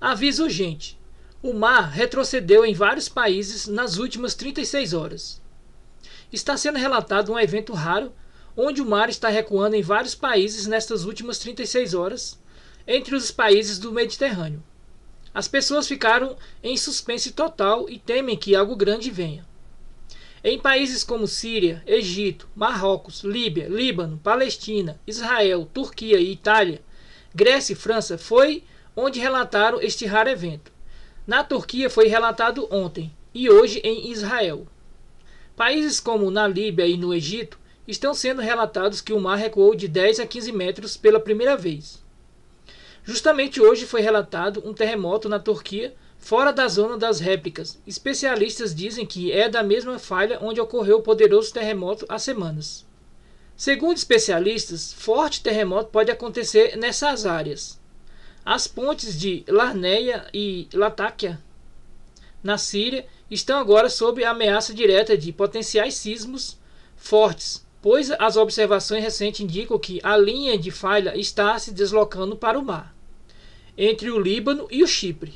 Aviso urgente: o mar retrocedeu em vários países nas últimas 36 horas. Está sendo relatado um evento raro onde o mar está recuando em vários países nestas últimas 36 horas, entre os países do Mediterrâneo. As pessoas ficaram em suspense total e temem que algo grande venha. Em países como Síria, Egito, Marrocos, Líbia, Líbano, Palestina, Israel, Turquia e Itália, Grécia e França foi onde relataram este raro evento. Na Turquia foi relatado ontem e hoje em Israel. Países como na Líbia e no Egito estão sendo relatados que o mar recuou de 10 a 15 metros pela primeira vez. Justamente hoje foi relatado um terremoto na Turquia fora da zona das réplicas. Especialistas dizem que é da mesma falha onde ocorreu o poderoso terremoto há semanas. Segundo especialistas, forte terremoto pode acontecer nessas áreas. As pontes de Larneia e Latáquia, na Síria, estão agora sob a ameaça direta de potenciais sismos fortes, pois as observações recentes indicam que a linha de falha está se deslocando para o mar, entre o Líbano e o Chipre.